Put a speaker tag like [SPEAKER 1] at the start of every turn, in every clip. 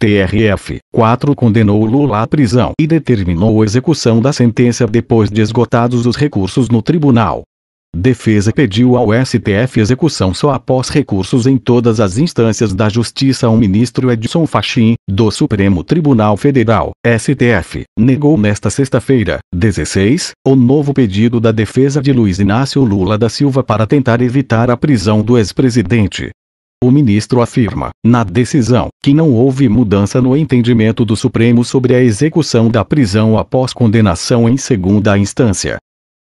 [SPEAKER 1] TRF 4 condenou Lula à prisão e determinou a execução da sentença depois de esgotados os recursos no tribunal. Defesa pediu ao STF execução só após recursos em todas as instâncias da Justiça. O ministro Edson Fachin, do Supremo Tribunal Federal, STF, negou nesta sexta-feira, 16, o novo pedido da defesa de Luiz Inácio Lula da Silva para tentar evitar a prisão do ex-presidente. O ministro afirma, na decisão, que não houve mudança no entendimento do Supremo sobre a execução da prisão após condenação em segunda instância.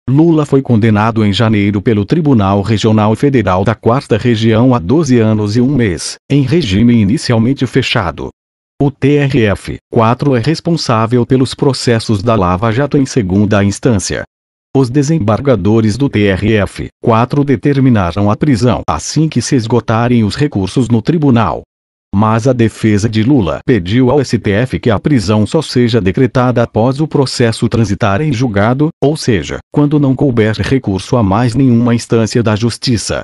[SPEAKER 1] Lula foi condenado em janeiro pelo Tribunal Regional Federal da Quarta Região a 12 anos e um mês, em regime inicialmente fechado. O TRF-4 é responsável pelos processos da Lava Jato em segunda instância, os desembargadores do TRF 4 determinaram a prisão assim que se esgotarem os recursos no tribunal. Mas a defesa de Lula pediu ao STF que a prisão só seja decretada após o processo transitar em julgado, ou seja, quando não couber recurso a mais nenhuma instância da Justiça.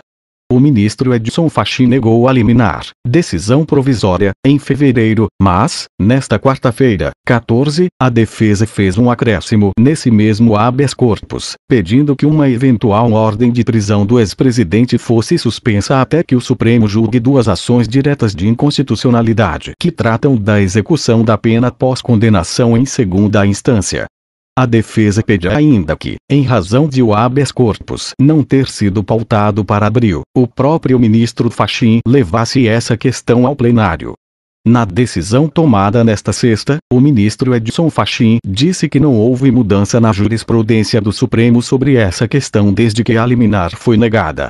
[SPEAKER 1] O ministro Edson Fachin negou a liminar, decisão provisória, em fevereiro, mas, nesta quarta-feira, 14, a defesa fez um acréscimo nesse mesmo habeas corpus, pedindo que uma eventual ordem de prisão do ex-presidente fosse suspensa até que o Supremo julgue duas ações diretas de inconstitucionalidade que tratam da execução da pena pós-condenação em segunda instância. A defesa pede ainda que, em razão de o habeas corpus não ter sido pautado para abril, o próprio ministro Fachin levasse essa questão ao plenário. Na decisão tomada nesta sexta, o ministro Edson Fachin disse que não houve mudança na jurisprudência do Supremo sobre essa questão desde que a liminar foi negada.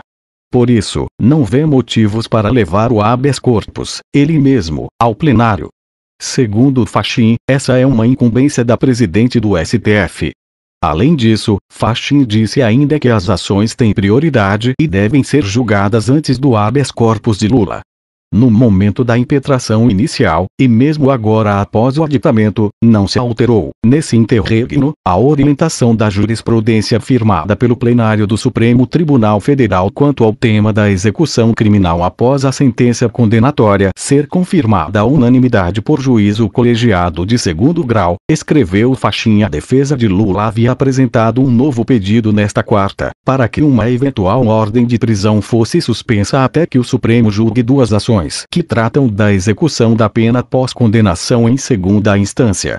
[SPEAKER 1] Por isso, não vê motivos para levar o habeas corpus, ele mesmo, ao plenário, Segundo Fachin, essa é uma incumbência da presidente do STF. Além disso, Fachin disse ainda que as ações têm prioridade e devem ser julgadas antes do habeas corpus de Lula. No momento da impetração inicial, e mesmo agora após o aditamento, não se alterou, nesse interregno, a orientação da jurisprudência firmada pelo plenário do Supremo Tribunal Federal quanto ao tema da execução criminal após a sentença condenatória ser confirmada à unanimidade por juízo colegiado de segundo grau, escreveu Faxinha. A defesa de Lula havia apresentado um novo pedido nesta quarta, para que uma eventual ordem de prisão fosse suspensa até que o Supremo julgue duas ações que tratam da execução da pena pós condenação em segunda instância.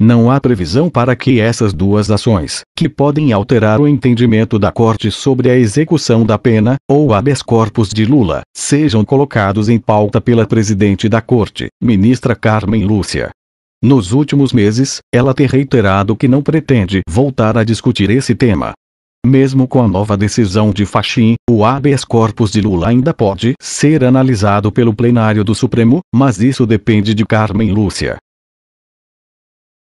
[SPEAKER 1] Não há previsão para que essas duas ações, que podem alterar o entendimento da Corte sobre a execução da pena, ou habeas corpus de Lula, sejam colocados em pauta pela presidente da Corte, ministra Carmen Lúcia. Nos últimos meses, ela tem reiterado que não pretende voltar a discutir esse tema, mesmo com a nova decisão de Faxin, o habeas corpus de Lula ainda pode ser analisado pelo plenário do Supremo, mas isso depende de Carmen Lúcia.